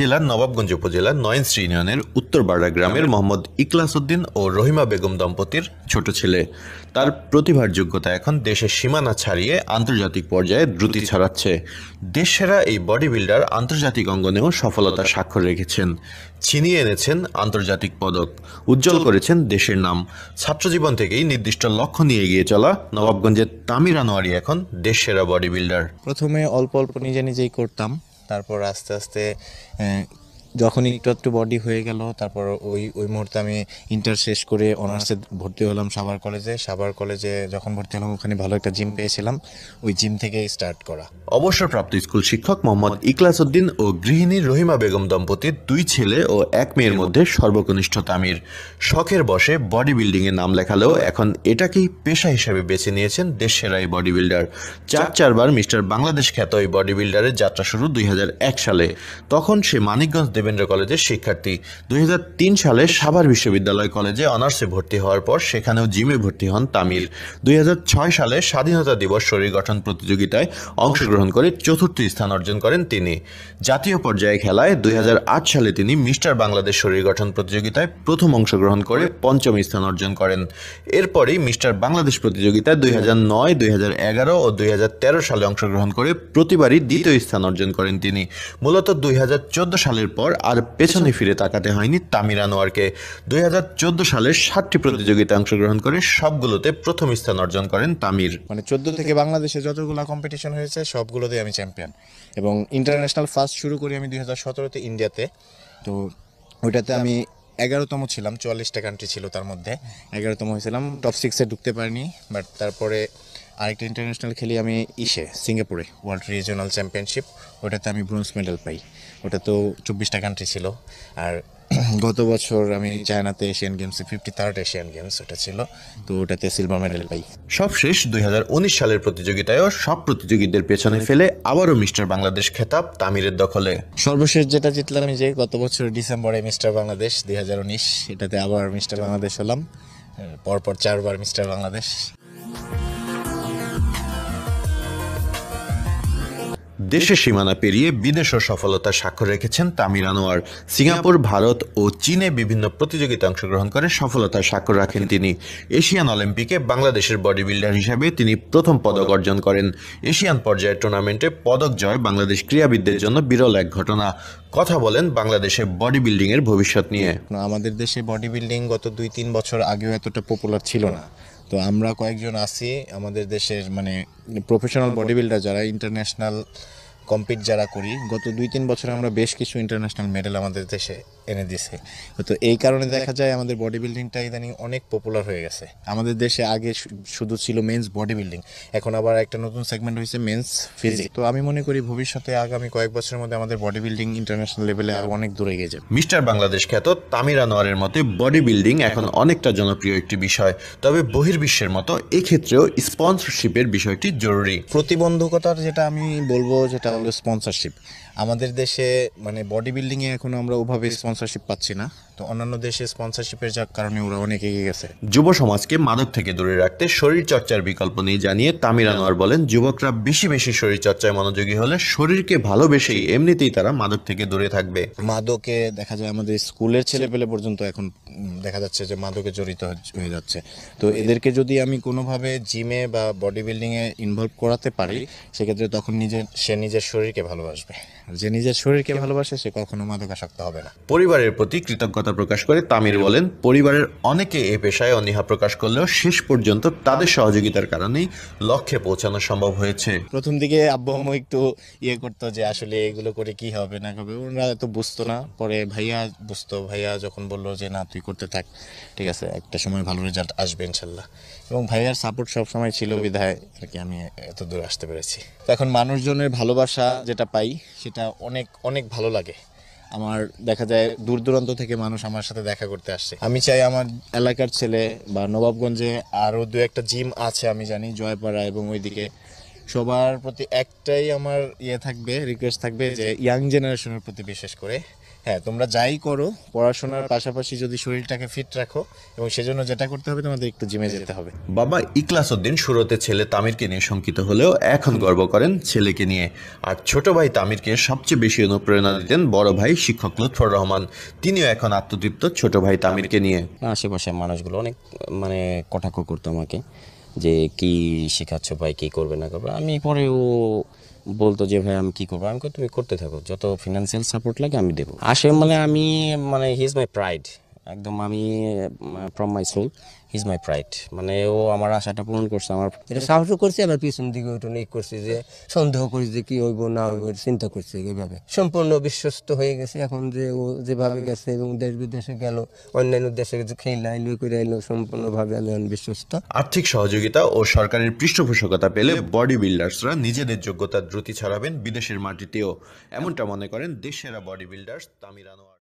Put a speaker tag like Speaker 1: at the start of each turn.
Speaker 1: জেলার নবাবগঞ্জ উপজেলার নয়নশ্রী ইউনিয়নের বাড়া গ্রামের মোহাম্মদ ইকলাসউদ্দিন ও রহিমা বেগম দম্পতির ছোট ছেলে তার প্রতিভার যোগ্যতা এখন দেশের সীমানা ছাড়িয়ে আন্তর্জাতিক পর্যায়ে দ্রুতি ছড়াচ্ছে দেশসেরা এই বডি বিল্ডার আন্তর্জাতিক অঙ্গনেও সফলতা স্বাক্ষর রেখেছেন ছিনিয়ে এনেছেন আন্তর্জাতিক পদক উজ্জ্বল করেছেন দেশের নাম ছাত্রজীবন থেকেই নির্দিষ্ট লক্ষ্য নিয়ে এগিয়ে চলা নবাবগঞ্জের তামির আনোয়ারি এখন দেশসেরা বডি বিল্ডার
Speaker 2: প্রথমে অল্প অল্প নিজে নিজেই করতাম তারপর আস্তে আস্তে যখন একটু একটু বডি হয়ে গেল তারপর ওই ওই মুহূর্তে আমি ইন্টার শেষ করে অনার্সে ভর্তি হলাম সাভার কলেজে সাভার কলেজে যখন ভর্তি হলাম ওখানে ভালো একটা জিম পেয়েছিলাম ওই জিম থেকে স্টার্ট করা
Speaker 1: অবসরপ্রাপ্ত স্কুল শিক্ষক মোহাম্মদ ইকলাস উদ্দিন ও গৃহিণী রহিমা বেগম দম্পতির দুই ছেলে ও এক মেয়ের মধ্যে সর্বকনিষ্ঠ তামির শখের বসে বডি বিল্ডিংয়ে নাম লেখালেও এখন এটাকেই পেশা হিসেবে বেছে নিয়েছেন দেশ সেরা এই বডি বিল্ডার চার চারবার মিস্টার বাংলাদেশ খ্যাত এই বডি বিল্ডারের যাত্রা শুরু দুই সালে তখন সে মানিকগঞ্জ দেবেন্দ্র কলেজের শিক্ষার্থী দুই সালে সাভার বিশ্ববিদ্যালয় কলেজে অনার্সে ভর্তি হওয়ার পর সেখানেও জিমে ভর্তি হন তামিল দুই সালে স্বাধীনতা দিবস শরীর গঠন প্রতিযোগিতায় অংশগ্রহণ করে চতুর্থ স্থান অর্জন করেন তিনি জাতীয় পর্যায়ে খেলায় দুই সালে তিনি মিস্টার বাংলাদেশ শরীর গঠন প্রতিযোগিতায় প্রথম অংশগ্রহণ করে পঞ্চম স্থান অর্জন করেন এরপরই মিস্টার বাংলাদেশ প্রতিযোগিতায় দুই হাজার নয় দুই হাজার এগারো ও দুই হাজার তেরো সালে অংশগ্রহণ করে প্রতিবারই দ্বিতীয় স্থান অর্জন করেন তিনি মূলত দুই হাজার সালের পর আর পেছনে ফিরে তাকাতে হয়নি তামির আনোয়ারকে দুই সালের সাতটি প্রতিযোগিতা অংশগ্রহণ করে সবগুলোতে প্রথম স্থান অর্জন করেন তামির
Speaker 2: মানে চোদ্দ থেকে বাংলাদেশে যতগুলো কম্পিটিশন হয়েছে সবগুলোতেই আমি চ্যাম্পিয়ন এবং ইন্টারন্যাশনাল ফার্স্ট শুরু করি আমি দুই হাজার সতেরোতে ইন্ডিয়াতে তো ওইটাতে আমি এগারোতম ছিলাম চুয়াল্লিশটা কান্ট্রি ছিল তার মধ্যে এগারোতম হয়েছিলাম টপ সিক্সে ঢুকতে পারিনি বাট তারপরে আরেকটা ইন্টারন্যাশনাল খেলি আমি ইসে সিঙ্গাপুরে ওয়ার্ল্ড রিজিওনাল চ্যাম্পিয়নশিপ ওটাতে আমি ব্রোঞ্জ মেডেল পাই ওটা তো চব্বিশটা কান্ট্রি ছিল আর গত বছর আমি চায়নাতে এশিয়ান গেমসে ফিফটি থার্ড এশিয়ান
Speaker 1: গেমস ওটা ছিল তো ওটাতে সিলভার মেডেল পাই সব শেষ দুই সালের প্রতিযোগিতায়ও সব প্রতিযোগীদের পেছনে ফেলে আবারও মিস্টার বাংলাদেশ খেতাব তামিরের দখলে
Speaker 2: সর্বশেষ যেটা জিতলাম যে গত বছর ডিসেম্বরে মিস্টার বাংলাদেশ দুই এটাতে আবার মিস্টার বাংলাদেশ হলাম পরপর চারবার মিস্টার বাংলাদেশ
Speaker 1: দেশের সীমানা পেরিয়ে বিদেশও সফলতা স্বাক্ষর রেখেছেন তামির আনোয়ার সিঙ্গাপুর ভারত ও চীনে বিভিন্ন প্রতিযোগিতা অংশগ্রহণ করে সফলতা স্বাক্ষর রাখেন তিনি এশিয়ান অলিম্পিকে বাংলাদেশের বডি বিল্ডার হিসাবে তিনি প্রথম পদক অর্জন করেন এশিয়ান পর্যায়ের টুর্নামেন্টে পদক জয় বাংলাদেশ ক্রীড়াবিদদের জন্য বিরল এক ঘটনা কথা বলেন বাংলাদেশে বডি বিল্ডিংয়ের ভবিষ্যৎ নিয়ে
Speaker 2: আমাদের দেশে বডি বিল্ডিং গত দুই তিন বছর আগেও এতটা পপুলার ছিল না তো আমরা কয়েকজন আছি আমাদের দেশের মানে প্রফেশনাল বডি বিল্ডার যারা ইন্টারন্যাশনাল কম্পিট যারা করি গত দুই তিন বছরে আমরা বেশ কিছু ইন্টারন্যাশনাল মেডেল আমাদের দেশে এনে দিছে তো এই কারণে দেখা যায় আমাদের বডি বিল্ডিংটা ইদানিং অনেক পপুলার হয়ে গেছে আমাদের দেশে আগে শুধু ছিল মেন্স বডি বিল্ডিং এখন আবার একটা নতুন সেগমেন্ট হয়েছে মেন্স ফিজিক তো আমি মনে করি ভবিষ্যতে আগামী কয়েক বছরের মধ্যে আমাদের বডি বিল্ডিং ইন্টারন্যাশনাল লেভেলে
Speaker 1: আরও অনেক দূরে গিয়ে যাবে মিস্টার বাংলাদেশ খ্যাত তামির আনোয়ারের মতে বডি বিল্ডিং এখন অনেকটা জনপ্রিয় একটি বিষয় তবে বহির্বিশ্বের মতো এক্ষেত্রেও স্পন্সরশিপের বিষয়টি জরুরি
Speaker 2: প্রতিবন্ধকতার যেটা আমি বলবো যেটা
Speaker 1: হলো স্পন্সরশিপ আমাদের দেশে মানে বডি
Speaker 2: বিল্ডিংয়ে এখন আমরা ওভাবে স্পন্সরশিপ পাচ্ছি না তো অন্যান্য দেশে স্পন্সরশিপের যার কারণে ওরা অনেক এগিয়ে গেছে
Speaker 1: যুব সমাজকে মাদক থেকে দূরে রাখতে শরীর চর্চার বিকল্প নেই জানিয়ে তামির আনোয়ার বলেন যুবকরা বেশি বেশি শরীর চর্চায় মনোযোগী হলে শরীরকে ভালোবেসেই এমনিতেই তারা মাদক থেকে দূরে থাকবে
Speaker 2: মাদকে দেখা যায় আমাদের স্কুলের ছেলেপেলে পর্যন্ত এখন দেখা যাচ্ছে যে মাদকে জড়িত হয়ে যাচ্ছে তো এদেরকে যদি আমি কোনোভাবে জিমে বা বডি বিল্ডিংয়ে ইনভলভ করাতে পারি সেক্ষেত্রে তখন নিজের সে নিজের শরীরকে ভালোবাসবে যে নিজের শরীরকে ভালোবাসে সে কখনো মাদক আসক্ত হবে না
Speaker 1: পরিবারের প্রতি কৃতজ্ঞতা অনিহা প্রকাশ করে তামির বলেন পরিবারের অনেকে এ পেশায় অনীহা প্রকাশ করলেও শেষ পর্যন্ত তাদের সহযোগিতার কারণেই লক্ষ্যে পৌঁছানো সম্ভব হয়েছে
Speaker 2: প্রথম দিকে আব্বু একটু ইয়ে করতো যে আসলে এগুলো করে কি হবে না হবে ওনারা তো বুঝতো না পরে ভাইয়া বুঝতো ভাইয়া যখন বললো যে না তুই করতে থাক ঠিক আছে একটা সময় ভালো রেজাল্ট আসবে ইনশাল্লাহ এবং ভাইয়ার সাপোর্ট সবসময় ছিল বিধায় আর কি আমি এত দূর আসতে পেরেছি তো এখন মানুষজনের ভালোবাসা যেটা পাই সেটা অনেক অনেক ভালো লাগে আমার দেখা যায় দূর দূরান্ত থেকে মানুষ আমার সাথে দেখা করতে আসছে আমি চাই আমার এলাকার ছেলে বা নবাবগঞ্জে আরও দু একটা জিম আছে আমি জানি জয়পাড়া এবং ওইদিকে সবার প্রতি একটাই আমার ইয়ে থাকবে রিকোয়েস্ট থাকবে যে ইয়াং জেনারেশনের প্রতি বিশেষ করে হ্যাঁ তোমরা যাই করো পড়াশোনার পাশাপাশি যদি শরীরটাকে ফিট রাখো এবং সেজন্য যেটা করতে হবে তোমাদের একটু জিমে যেতে হবে
Speaker 1: বাবা উদ্দিন শুরুতে ছেলে তামিরকে নিয়ে শঙ্কিত হলেও এখন গর্ব করেন ছেলেকে নিয়ে আর ছোট ভাই তামিরকে সবচেয়ে বেশি অনুপ্রেরণা দিতেন বড় ভাই শিক্ষক লুৎফর রহমান তিনিও এখন আত্মতৃপ্ত ছোট ভাই তামিরকে নিয়ে আশেপাশে মানুষগুলো অনেক
Speaker 2: মানে কটাক্ষ করতো আমাকে যে কি শেখাচ্ছ
Speaker 1: ভাই কি করবে না করবে
Speaker 2: আমি পরে ও বলতো যে ভাই আমি কী করবো আমি তুমি করতে থাকো যত ফিনান্সিয়াল সাপোর্ট লাগে আমি দেবো আসে মানে আমি মানে হি ইজ মাই প্রাইড একদম আমি from my soul is my pride মানে ও আমার আশাটা পূরণ করছে আমার এটা সাহসও করছে আমার পিছন দিকে ওইটা নেই করছে যে সন্দেহ করছি যে কি হইব না হইব চিন্তা করছে এইভাবে সম্পূর্ণ বিশ্বস্ত হয়ে গেছে এখন যে ও যেভাবে গেছে এবং দেশ বিদেশে গেল অন্যান্য দেশে খেয়ে আইল করে আইল সম্পূর্ণভাবে আমি বিশ্বস্ত
Speaker 1: আর্থিক সহযোগিতা ও সরকারের পৃষ্ঠপোষকতা পেলে বডি বিল্ডার্সরা নিজেদের যোগ্যতা দ্রুতি ছাড়াবেন বিদেশের মাটিতেও এমনটা মনে করেন দেশেরা বডি বিল্ডার্স তামিরানো